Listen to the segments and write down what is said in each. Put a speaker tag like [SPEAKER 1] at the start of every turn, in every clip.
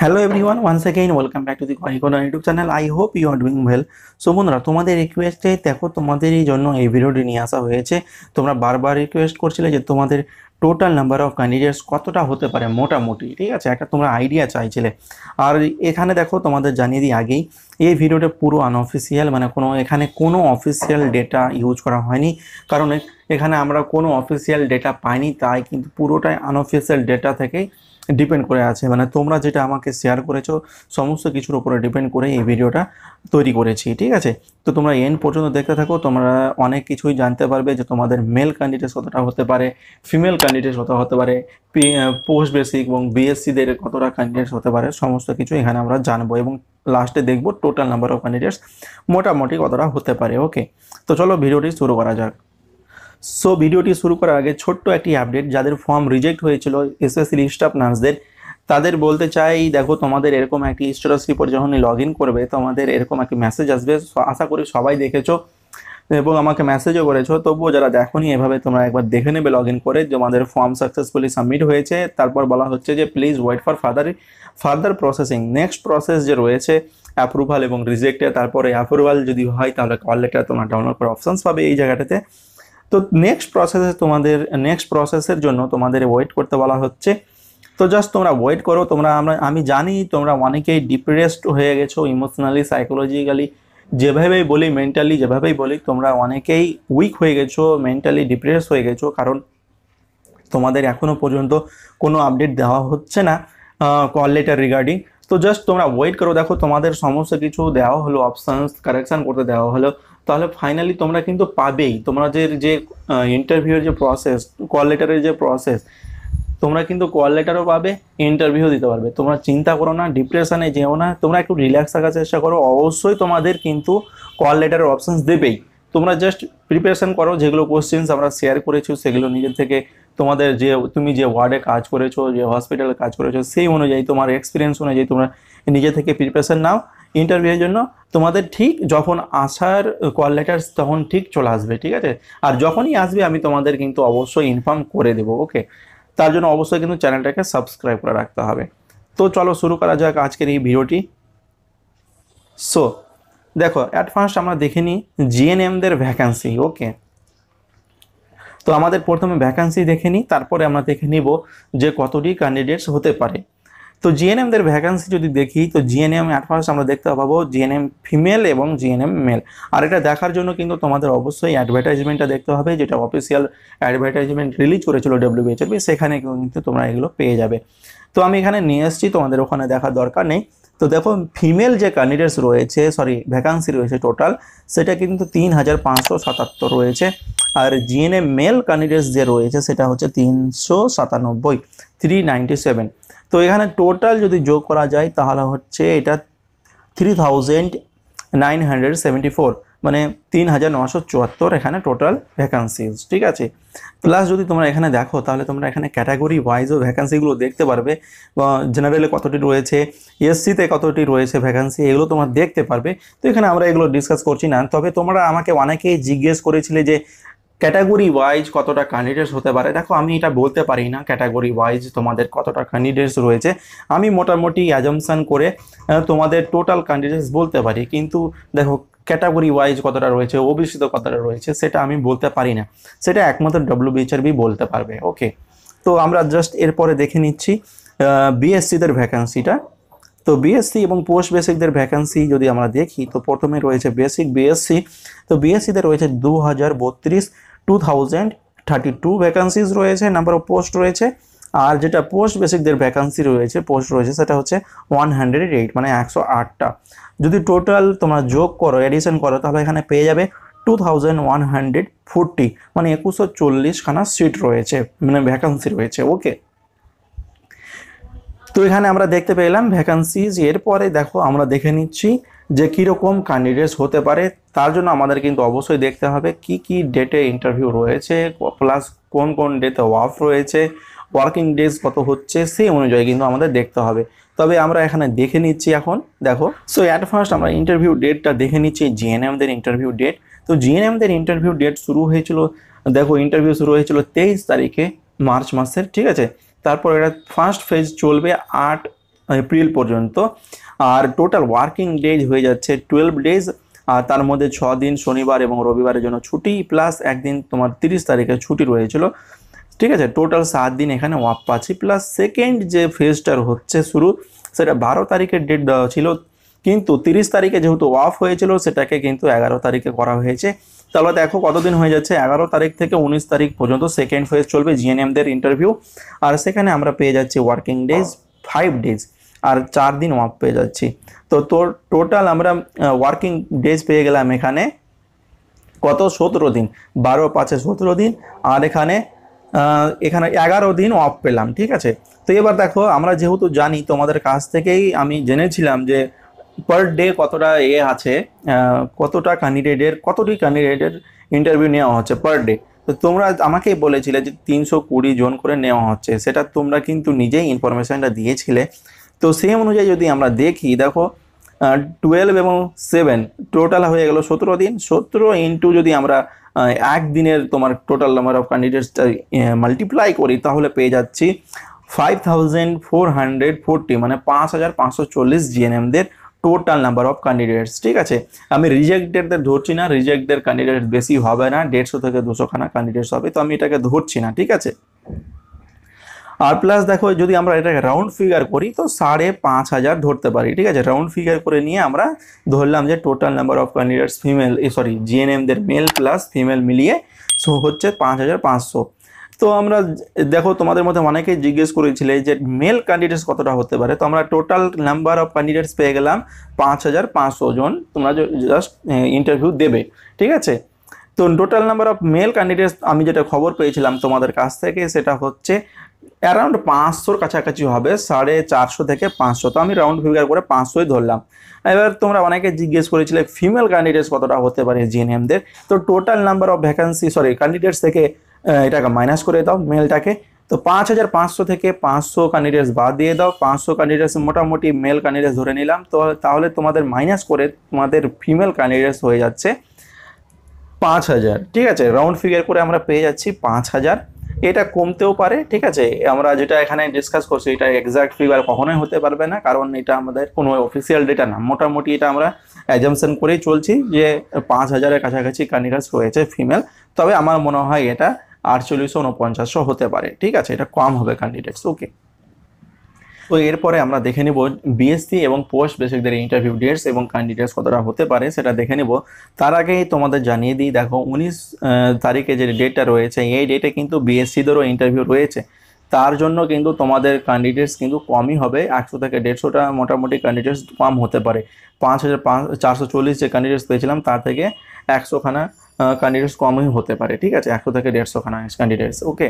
[SPEAKER 1] hello everyone one second welcome back to the কহিকোনা YouTube channel I hope you are doing well so বন্ধুরা তোমাদের রিকোয়েস্টে দেখো তোমাদেরই জন্য এই ভিডিওটি নিয়ে আসা হয়েছে তোমরা বারবার রিকোয়েস্ট করছিলে যে তোমাদের টোটাল নাম্বার অফ ক্যান্ডিডেটস কতটা হতে পারে মোটামুটি ঠিক আছে একটা তোমরা আইডিয়া চাইছিলে আর এখানে দেখো তোমাদের জানিয়ে দিই আগেই এই ভিডিওটা পুরো আনঅফিসিয়াল মানে কোনো এখানে কোনো অফিসিয়াল ডেটা ইউজ করা হয়নি কারণ এখানে আমরা কোনো অফিসিয়াল ডেটা পাইনি তাই কিন্তু পুরোটাই আনঅফিসিয়াল ডেটা থেকেই ডিপেন্ড করে আছে মানে তোমরা যেটা আমাকে শেয়ার করেছো সমস্ত কিছুর উপরে ডিপেন্ড করে এই ভিডিওটা তৈরি করেছি ঠিক আছে তো তোমরা এন পর্যন্ত দেখতে থাকো তোমরা অনেক কিছুই জানতে পারবে যে তোমাদের মেল ক্যান্ডিডেটস কতটা হতে পারে ফিমেল ক্যান্ডিডেট কত হতে পারে পোস্ট বেসিক এবং বিএসসিদের কতটা ক্যান্ডিডেটস হতে পারে সমস্ত কিছু এখানে আমরা জানবো এবং লাস্টে দেখব টোটাল নাম্বার অফ ক্যান্ডিডেটস মোটামুটি কতটা হতে পারে ওকে তো চলো ভিডিওটি শুরু করা যাক সো ভিডিওটি শুরু করার আগে ছোট্ট একটি আপডেট যাদের ফর্ম রিজেক্ট হয়েছিল এসএসসি লিস্ট অফ নার্সদের তাদের বলতে চাই দেখো তোমাদের এরকম একটি স্ট্যাটাস রিপোর্ট যখন লগ ইন করবে তোমাদের এরকম একটি মেসেজ আসবে আশা করি সবাই দেখেছো এবং আমাকে মেসেজও করেছো তবুও যারা দেখোনি এভাবে তোমরা একবার দেখে নেবে লগ ইন করে তোমাদের ফর্ম সাকসেসফুলি সাবমিট হয়েছে তারপর বলা হচ্ছে যে please wait for father further processing next process যে রয়েছে অ্যাপ্রুভাল এবং রিজেক্টে তারপরে অ্যাপ্রুভাল যদি হয় তাহলে কল লেটার তোমরা ডাউনলোড করে অপশানস পাবে এই জায়গাটাতে তো নেক্সট প্রসেসে তোমাদের নেক্সট প্রসেসের জন্য তোমাদের ওয়েট করতে বলা হচ্ছে তো জাস্ট তোমরা ওয়েট করো তোমরা আমরা আমি জানি তোমরা অনেকেই ডিপ্রেসড হয়ে গেছো ইমোশনালি সাইকোলজিক্যালি যেভাবেই বলি মেন্টালি যেভাবেই বলি তোমরা অনেকেই উইক হয়ে গেছো মেন্টালি ডিপ্রেস হয়ে গেছো কারণ তোমাদের এখনও পর্যন্ত কোনো আপডেট দেওয়া হচ্ছে না কল লেটার রিগার্ডিং তো জাস্ট তোমরা ওয়েট করো দেখো তোমাদের সমস্ত কিছু দেওয়া হলো অপশানস কারেকশান করতে দেওয়া হলো তাহলে ফাইনালি তোমরা কিন্তু পাবেই তোমাদের যে ইন্টারভিউয়ের যে প্রসেস কল লেটারের যে প্রসেস তোমরা কিন্তু কল লেটারও পাবে ইন্টারভিউ দিতে পারবে তোমরা চিন্তা করো না ডিপ্রেশনে যেও না তোমরা একটু রিল্যাক্স থাকার চেষ্টা করো অবশ্যই তোমাদের কিন্তু কল লেটারের অপশানস দেবেই তোমরা জাস্ট প্রিপারেশান করো যেগুলো কোশ্চেন্স আমরা শেয়ার করেছো সেগুলো নিজের থেকে তোমাদের যে তুমি যে ওয়ার্ডে কাজ করেছো যে হসপিটালে কাজ করেছো সেই অনুযায়ী তোমার এক্সপিরিয়েন্স অনুযায়ী তোমরা নিজে থেকে প্রিপারেশান নাও ইন্টারভিউয়ের জন্য তোমাদের ঠিক যখন আসার কল লেটার তখন ঠিক চলে আসবে ঠিক আছে আর যখনই আসবে আমি তোমাদের কিন্তু অবশ্যই ইনফর্ম করে দেবো ওকে তার জন্য অবশ্যই কিন্তু চ্যানেলটাকে সাবস্ক্রাইব করে রাখতে হবে তো চলো শুরু করা যাক আজকের এই ভিডিওটি সো দেখো অ্যাট ফার্স্ট আমরা দেখে নিই জিএনএমদের ভ্যাকান্সি ওকে তো আমাদের প্রথমে ভ্যাকান্সি দেখে নিই তারপরে আমরা দেখে নিব যে কতটি ক্যান্ডিডেটস হতে পারে তো জিএনএমদের ভ্যাকান্সি যদি দেখি তো জিএনএম অ্যাট ফার্স্ট আমরা দেখতে পাবো জিএনএম ফিমেল এবং জিএনএম মেল আর এটা দেখার জন্য কিন্তু তোমাদের অবশ্যই অ্যাডভার্টাইজমেন্টটা দেখতে হবে যেটা অফিসিয়াল অ্যাডভার্টাইজমেন্ট রিলিজ করেছিল ডব্লিউবিএচআরবি সেখানে কিন্তু তোমরা এগুলো পেয়ে যাবে তো আমি এখানে নিয়ে এসেছি তোমাদের ওখানে দেখার দরকার নেই তো দেখো ফিমেল যে ক্যান্ডিডেটস রয়েছে সরি ভ্যাকান্সি রয়েছে টোটাল সেটা কিন্তু তিন হাজার পাঁচশো সাতাত্তর রয়েছে আর জিএনএম মেল ক্যান্ডিডেটস যে রয়েছে সেটা হচ্ছে তিনশো সাতানব্বই থ্রি নাইনটি সেভেন তো এখানে টোটাল যদি যোগ করা যায় তাহলে হচ্ছে এটা three thousand nine hundred seventy four মানে তিন হাজার নশো চুয়াত্তর এখানে টোটাল ভ্যাকান্সিজ ঠিক আছে প্লাস যদি তোমরা এখানে দেখো তাহলে তোমরা এখানে ক্যাটাগরি ওয়াইজও ভ্যাকান্সিগুলো দেখতে পারবে জেনারেলে কতটি রয়েছে এসসিতে কতটি রয়েছে ভ্যাকান্সি এগুলো তোমরা দেখতে পারবে তো এখানে আমরা এগুলো ডিসকাস করছি না তবে তোমরা আমাকে অনেকেই জিজ্ঞেস করেছিলে যে ক্যাটাগরি ওয়াইজ কতটা ক্যান্ডিডেটস হতে পারে দেখো আমি এটা বলতে পারি না ক্যাটাগরি ওয়াইজ তোমাদের কতটা ক্যান্ডিডেটস রয়েছে আমি মোটামুটি অ্যাজামশান করে তোমাদের টোটাল ক্যান্ডিডেটস বলতে পারি কিন্তু দেখো ক্যাটাগরি ওয়াইজ কতটা রয়েছে ওবিসিতে কতটা রয়েছে সেটা আমি বলতে পারি না সেটা একমাত্র ডব্লিউবিএচআরবি বলতে পারবে ওকে তো আমরা জাস্ট এরপরে দেখে নিচ্ছি বিএসসিদের ভ্যাকান্সিটা তো বিএসসি এবং পোস্ট বেসিকদের ভ্যাকান্সি যদি আমরা দেখি তো প্রথমে রয়েছে বেসিক বিএসসি তো বিএসসিতে রয়েছে দু হাজার বত্রিশ two thousand thirty two vacancies রয়েছে নাম্বার অফ পোস্ট রয়েছে আর যেটা পোস্ট বেসিকদের ভ্যাকান্সি রয়েছে পোস্ট রয়েছে সেটা হচ্ছে ওয়ান হান্ড্রেড এইট মানে একশো আটটা যদি টোটাল তোমরা যোগ করো এডিশন করো তাহলে এখানে পেয়ে যাবে two thousand one hundred forty মানে একুশশো চল্লিশখানা সিট রয়েছে মানে ভ্যাকান্সি রয়েছে ওকে তো এখানে আমরা দেখতে পেলাম ভ্যাকান্সিজ এরপরে দেখো আমরা দেখে নিচ্ছি যে কীরকম ক্যান্ডিডেটস হতে পারে তার জন্য আমাদের কিন্তু অবশ্যই দেখতে হবে কি কি ডেটে ইন্টারভিউ রয়েছে প্লাস কোন কোন ডেতে ওয়াফ রয়েছে ওয়ার্কিং ডেজ কত হচ্ছে সেই অনুযায়ী কিন্তু আমাদের দেখতে হবে তবে আমরা এখানে দেখে নিচ্ছি এখন দেখো সো অ্যাট ফার্স্ট আমরা ইন্টারভিউ ডেটটা দেখে নিচ্ছি জিএনএমদের ইন্টারভিউ ডেট তো জিএনএমদের ইন্টারভিউ ডেট শুরু হয়েছিল দেখো ইন্টারভিউ শুরু হয়েছিল তেইশ তারিখে মার্চ মাসের ঠিক আছে তারপর এটা ফার্স্ট ফেজ চলবে আট এপ্রিল পর্যন্ত আর টোটাল ওয়ার্কিং ডেজ হয়ে যাচ্ছে টুয়েলভ ডেজ আর তার মধ্যে ছ দিন শনিবার এবং রবিবারের জন্য ছুটি প্লাস একদিন তোমার তিরিশ তারিখে ছুটি রয়েছিল ঠিক আছে টোটাল সাত দিন এখানে ওয়াপ পাচ্ছি প্লাস সেকেন্ড যে ফেজটার হচ্ছে শুরু সেটা বারো তারিখের ডেট দেওয়া ছিল কিন্তু তিরিশ তারিখে যেহেতু ওয়াফ হয়েছিল সেটাকে কিন্তু এগারো তারিখে করা হয়েছে তাহলে দেখো কতদিন হয়ে যাচ্ছে এগারো তারিখ থেকে উনিশ তারিখ পর্যন্ত সেকেন্ড ফেজ চলবে জিএনএমদের ইন্টারভিউ আর সেখানে আমরা পেয়ে যাচ্ছি ওয়ার্কিং ডেজ ফাইভ ডেজ আর চার দিন ওয়াফ পেয়ে যাচ্ছি তো তোর টোটাল আমরা ওয়ার্কিং ডেজ পেয়ে গেলাম এখানে কত সতেরো দিন বারো পাঁচে সতেরো দিন আর এখানে এখানে এগারো দিন অফ পেলাম ঠিক আছে তো এবার দেখো আমরা যেহেতু জানি তোমাদের কাছ থেকেই আমি জেনেছিলাম যে পার ডে কতটা এ আছে কতটা ক্যান্ডিডেটের কতটি ক্যান্ডিডেটের ইন্টারভিউ নেওয়া হচ্ছে পার ডে তো তোমরা আমাকেই বলেছিলে যে তিনশো কুড়ি জন করে নেওয়া হচ্ছে সেটা তোমরা কিন্তু নিজেই ইনফরমেশানটা দিয়েছিলে তো সেই অনুযায়ী যদি আমরা দেখি দেখো টুয়েলভ এবং সেভেন টোটাল হয়ে গেল সতেরো দিন সতেরো ইন্টু যদি আমরা একদিনের তোমার টোটাল নাম্বার অফ ক্যান্ডিডেটসটা মাল্টিপ্লাই করি তাহলে পেয়ে যাচ্ছি five thousand four hundred forty মানে পাঁচ হাজার পাঁচশো চল্লিশ জিএনএমদের টোটাল নাম্বার অফ ক্যান্ডিডেটস ঠিক আছে আমি রিজেক্টেডদের ধরছি না রিজেক্টের ক্যান্ডিডেট বেশি হবে না দেড়শো থেকে দুশোখানা ক্যান্ডিডেটস হবে তো আমি এটাকে ধরছি না ঠিক আছে আর প্লাস দেখো যদি আমরা এটাকে রাউন্ড ফিগার করি তো সাড়ে পাঁচ হাজার ধরতে পারি ঠিক আছে রাউন্ড ফিগার করে নিয়ে আমরা ধরলাম যে total number of candidates female sorry জিএনএমদের মেল প্লাস ফিমেল মিলিয়ে সো হচ্ছে পাঁচ হাজার পাঁচশো তো আমরা দেখো তোমাদের মধ্যে অনেকে জিজ্ঞেস করেছিলে যে মেল ক্যান্ডিডেটস কতটা হতে পারে তো আমরা টোটাল নাম্বার অফ ক্যান্ডিডেটস পেয়ে গেলাম পাঁচ হাজার পাঁচশো জন তোমরা জাস্ট ইন্টারভিউ দেবে ঠিক আছে তো total number of male candidates আমি যেটা খবর পেয়েছিলাম তোমাদের কাছ থেকে সেটা হচ্ছে অ্যারাউন্ড পাঁচশোর কাছাকাছি হবে সাড়ে চারশো থেকে পাঁচশো তো আমি রাউন্ড ফিগার করে পাঁচশোই ধরলাম এবার তোমরা অনেকে জিজ্ঞেস করেছিলে ফিমেল ক্যান্ডিডেটস কতটা হতে পারে জিএনএমদের তো total number of vacancy sorry candidates থেকে এটাকে মাইনাস করে দাও মেলটাকে তো পাঁচ হাজার পাঁচশো থেকে পাঁচশো ক্যান্ডিডেটস বাদ দিয়ে দাও পাঁচশো ক্যান্ডিডেটস মোটামুটি মেল ক্যান্ডিডেটস ধরে নিলাম তো তাহলে তোমাদের মাইনাস করে তোমাদের ফিমেল ক্যান্ডিডেটস হয়ে যাচ্ছে পাঁচ হাজার ঠিক আছে রাউন্ড ফিগার করে আমরা পেয়ে যাচ্ছি পাঁচ হাজার এটা কমতেও পারে ঠিক আছে আমরা যেটা এখানে ডিসকাস করছি এটা এক্সাক্ট ফিগার কখনোই হতে পারবে না কারণ এটা আমাদের কোনো অফিসিয়াল ডেটা না মোটামুটি এটা আমরা অ্যাজামশন করেই চলছি যে পাঁচ হাজারের কাছাকাছি ক্যান্ডিডেটস রয়েছে ফিমেল তবে আমার মনে হয় এটা আটচল্লিশশো উনপঞ্চাশশো হতে পারে ঠিক আছে এটা কম হবে ক্যান্ডিডেটস ওকে তো এরপরে আমরা দেখে নিব বিএসসি এবং পোস্ট বেসিকদের ইন্টারভিউ ডেটস এবং ক্যান্ডিডেটস কতটা হতে পারে সেটা দেখে নিব তার আগেই তোমাদের জানিয়ে দিই দেখো উনিশ তারিখে যে ডেটটা রয়েছে এই ডেটে কিন্তু বিএসসিদেরও ইন্টারভিউ রয়েছে তার জন্য কিন্তু তোমাদের ক্যান্ডিডেটস কিন্তু কমই হবে একশো থেকে দেড়শোটা মোটামুটি ক্যান্ডিডেটস কম হতে পারে পাঁচ হাজার পাঁচ চারশো চল্লিশ যে ক্যান্ডিডেটস পেয়েছিলাম তার থেকে একশোখানা ক্যান্ডিডেটস কমই হতে পারে ঠিক আছে একশো থেকে দেড়শোখানা ক্যান্ডিডেটস ওকে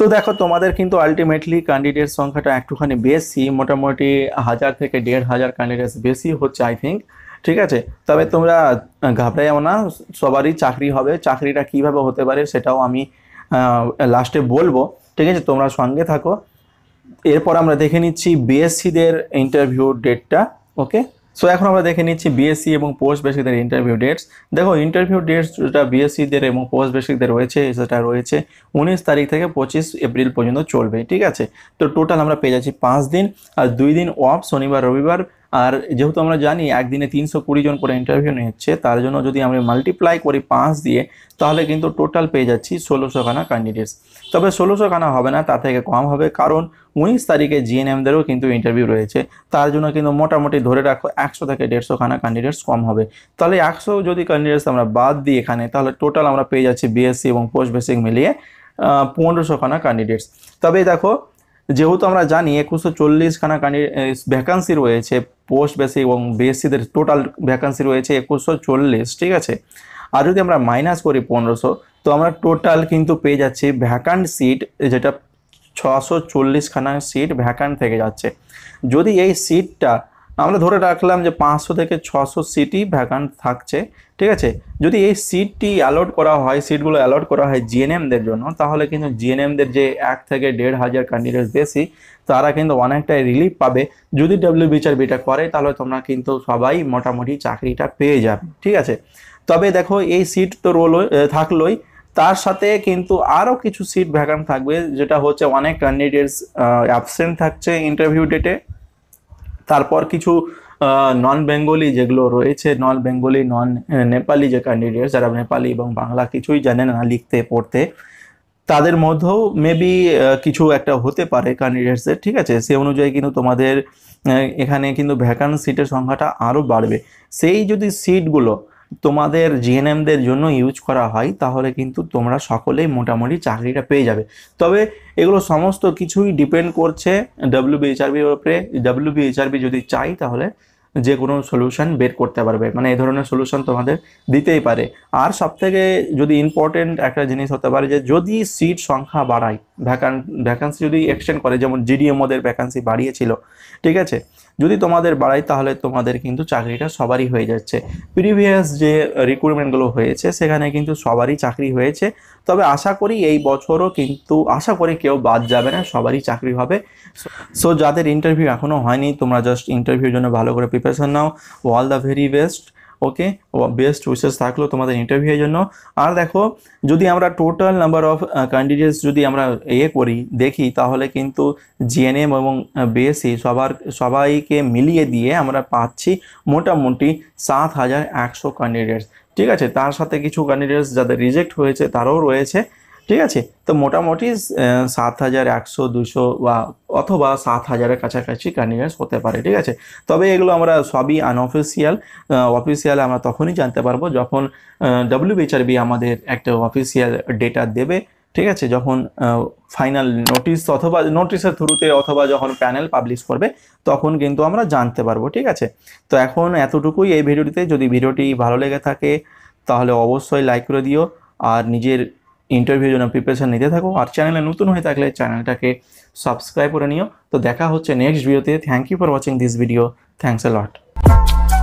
[SPEAKER 1] তো দেখো তোমাদের কিন্তু আলটিমেটলি ক্যান্ডিডেট সংখ্যাটা একটুখানি বেশি মোটামুটি হাজার থেকে দেড় হাজার ক্যান্ডিডেটস বেশি হচ্ছে আই থিঙ্ক ঠিক আছে তবে তোমরা ঘাবড়াইও না সবারই চাকরি হবে চাকরিটা কিভাবে হতে পারে সেটাও আমি লাস্টে বলবো ঠিক আছে তোমরা সঙ্গে থাকো এরপর আমরা দেখে নিচ্ছি বিএসসিদের ইন্টারভিউ ডেটটা ওকে সো এখন আমরা দেখে নিচ্ছি বিএসসি এবং পোস্ট বেসিকদের ইন্টারভিউ ডেটস দেখো ইন্টারভিউ ডেটস যেটা বিএসসিদের এবং পোস্ট বেসিকদের রয়েছে সেটা রয়েছে উনিশ তারিখ থেকে পঁচিশ এপ্রিল পর্যন্ত চলবে ঠিক আছে তো টোটাল আমরা পেয়ে যাচ্ছি পাঁচ দিন আর দুই দিন অফ শনিবার রবিবার আর যেহেতু আমরা জানি একদিনে তিনশো কুড়ি জন করে ইন্টারভিউ নিচ্ছে তার জন্য যদি আমরা মাল্টিপ্লাই করি পাঁচ দিয়ে তাহলে কিন্তু টোটাল পেয়ে যাচ্ছি ষোলোশো খানা ক্যান্ডিডেটস তবে ষোলোশো খানা হবে না তা থেকে কম হবে কারণ উনিশ তারিখে জিএনএমদেরও কিন্তু ইন্টারভিউ রয়েছে তার জন্য কিন্তু মোটামুটি ধরে রাখো একশো থেকে দেড়শো খানা ক্যান্ডিডেটস কম হবে তাহলে একশো যদি ক্যান্ডিডেটস আমরা বাদ দিই এখানে তাহলে টোটাল আমরা পেয়ে যাচ্ছি বিএসসি এবং পোস্ট বেসিক মিলিয়ে পনেরোশো খানা ক্যান্ডিডেটস তবে দেখো যেহেতু আমরা জানি একুশশো চল্লিশখানা কানি ভ্যাকান্সি রয়েছে পোস্ট বেসি এবং বিএসসিদের টোটাল ভ্যাকান্সি রয়েছে একুশশো চল্লিশ ঠিক আছে আর যদি আমরা মাইনাস করি পনেরোশো তো আমরা টোটাল কিন্তু পেয়ে যাচ্ছি ভ্যাকান্ট সিট যেটা ছশো চল্লিশখানা সিট ভ্যাকান্ট থেকে যাচ্ছে যদি এই সিটটা আমরা ধরে রাখলাম যে পাঁচশো থেকে ছশো সিটই ভ্যাকান্ট থাকছে ঠিক আছে যদি এই সিটটি অ্যালট করা হয় সিটগুলো অ্যালট করা হয় জিএনএমদের জন্য তাহলে কিন্তু জিএনএমদের যে এক থেকে দেড় হাজার ক্যান্ডিডেটস বেশি তারা কিন্তু অনেকটাই রিলিফ পাবে যদি ডাব্লিউ বিটা করে তাহলে তোমরা কিন্তু সবাই মোটামুটি চাকরিটা পেয়ে যাবে ঠিক আছে তবে দেখো এই সিট তো রোল থাকলোই তার সাথে কিন্তু আরও কিছু সিট ভ্যাকান্ট থাকবে যেটা হচ্ছে অনেক ক্যান্ডিডেটস অ্যাবসেন্ট থাকছে ইন্টারভিউ ডেটে তারপর কিছু নন বেঙ্গলি যেগুলো রয়েছে নন বেঙ্গলি নন নেপালি যে ক্যান্ডিডেটস যারা নেপালি এবং বাংলা কিছুই জানে না লিখতে পড়তে তাদের মধ্যেও মেবি কিছু একটা হতে পারে ক্যান্ডিডেটসের ঠিক আছে সে অনুযায়ী কিন্তু তোমাদের এখানে কিন্তু ভ্যাকান্ট সিটের সংখ্যাটা আরও বাড়বে সেই যদি সিটগুলো তোমাদের জিএনএমদের জন্য ইউজ করা হয় তাহলে কিন্তু তোমরা সকলেই মোটামুটি চাকরিটা পেয়ে যাবে তবে এগুলো সমস্ত কিছুই ডিপেন্ড করছে ডাব্লিউ বিএচআরবির ওপরে ডাব্লিউ বিএচআরবি যদি চাই তাহলে যে কোনো সলিউশন বের করতে পারবে মানে এই ধরনের সলিউশন তোমাদের দিতেই পারে আর সবথেকে যদি ইম্পর্টেন্ট একটা জিনিস হতে পারে যে যদি সিট সংখ্যা বাড়ায় ভ্যাকান ভ্যাকান্সি যদি এক্সটেন্ড করে যেমন জিডিএম ওদের ভ্যাকান্সি বাড়িয়েছিল ঠিক আছে যদি তোমাদের বাড়াই তাহলে তোমাদের কিন্তু চাকরিটা সবারই হয়ে যাচ্ছে প্রিভিয়াস যে রিক্রুটমেন্টগুলো হয়েছে সেখানে কিন্তু সবারই চাকরি হয়েছে তবে আশা করি এই বছরও কিন্তু আশা করি কেউ বাদ যাবে না সবারই চাকরি হবে সো যাদের ইন্টারভিউ এখনও হয়নি তোমরা জাস্ট ইন্টারভিউর জন্য ভালো করে প্রিপারেশন নাও all the very best okay best wishes থাকলো তোমাদের ইন্টারভিউয়ের জন্য আর দেখো যদি আমরা টোটাল নাম্বার অফ ক্যান্ডিডেটস যদি আমরা এ করি দেখি তাহলে কিন্তু জিএনএম এবং বিএসসি uh, সবার সবাইকে মিলিয়ে দিয়ে আমরা পাচ্ছি মোটামুটি সাত হাজার একশো ক্যান্ডিডেটস ঠিক আছে তার সাথে কিছু ক্যান্ডিডেটস যাদের রিজেক্ট হয়েছে তারও রয়েছে ঠিক আছে তো মোটামুটি সাত হাজার একশো দুশো বা অথবা সাত হাজারের কাছাকাছি কার্নিয়ার্স হতে পারে ঠিক আছে তবে এগুলো আমরা সবই আনঅফিসিয়াল অফিসিয়াল আমরা তখনই জানতে পারবো যখন ডাব্লিউবিএচআরবি আমাদের একটা অফিসিয়াল ডেটা দেবে ঠিক আছে যখন ফাইনাল নোটিস অথবা নোটিশের থ্রুতে অথবা যখন প্যানেল পাবলিশ করবে তখন কিন্তু আমরা জানতে পারবো ঠিক আছে তো এখন এতটুকুই এই ভিডিওটিতে যদি ভিডিওটি ভালো লেগে থাকে তাহলে অবশ্যই লাইক করে দিও আর নিজের ইন্টারভিউ জন্য প্রিপারেশান নিতে থাকো আর চ্যানেলে নতুন হয়ে থাকলে চ্যানেলটাকে সাবস্ক্রাইব করে নিও তো দেখা হচ্ছে নেক্সট ভিডিওতে thank you for watching this video thanks a lot